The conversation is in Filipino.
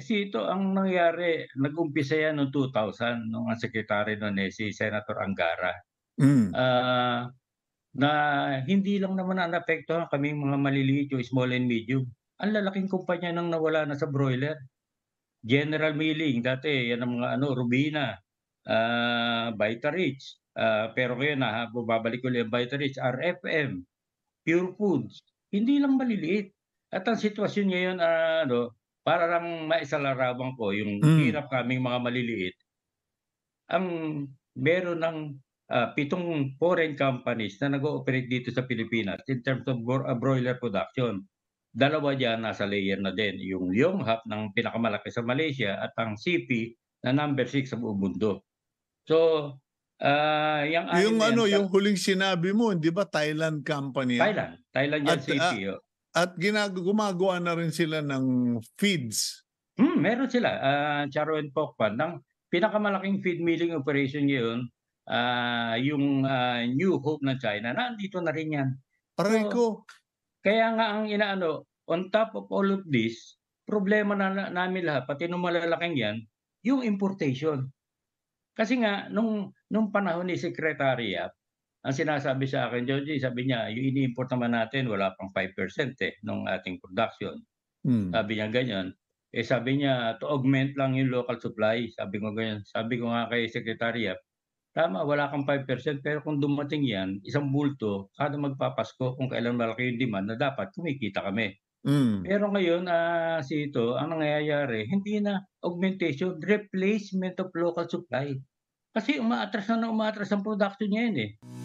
Kasi eh, ito ang nangyari, nag-umpisa yan noong 2000 nung ang sekretary noon eh, si Senator Angara. Mm. Uh, na hindi lang naman ang apektuhan kaming mga maliliit yung small and medium. Ang lalaking kumpanya nang nawala na sa broiler. General Milling, dati yan ang mga ano, Rubina, uh, Vitarich. Uh, pero ngayon, ah, babalik ulit ang Vitarich, RFM, Pure Foods. Hindi lang maliliit. At ang sitwasyon ngayon, uh, ano, para lang maisalarawan ko yung mm. hirap kaming mga maliliit, ang meron ng uh, pitong foreign companies na nag-ooperate dito sa Pilipinas in terms of ah, broiler production. Dalawa dyan nasa layer na din, yung Yonghap ng pinakamalaki sa Malaysia at ang CP na number 6 sa buong mundo. So, uh, yung, yung ano, yung huling sinabi mo, di ba Thailand company? Thailand. Thailand yan at, CP. Uh, oh. At ginag- gumagawa na rin sila ng feeds. Hmm, meron sila, uh, Charo and Pokpan. Ang pinakamalaking feed milling operation ngayon, uh, yung uh, New Hope ng China, nandito na rin yan. Aray ko. So, kaya nga ang inaano, on top of all of this, problema na namin lahat, pati nung malalaking yan, yung importation. Kasi nga, nung, nung panahon ni Secretariat, ang sinasabi sa akin, Joji, sabi niya, yung ini-import naman natin, wala pang 5% eh, ng ating production. Hmm. Sabi niya ganyan. Eh sabi niya, to augment lang yung local supply. Sabi ko ganyan. Sabi ko nga kay Secretary, tama, wala kang 5%, pero kung dumating yan, isang bulto, kada magpapasko, kung kailan malaki yung demand, na dapat kumikita kami. Mm. Pero ngayon, uh, si ito, ang nangyayari, hindi na augmentation, replacement of local supply. Kasi umaatras na na umaatras ang production niya yun eh.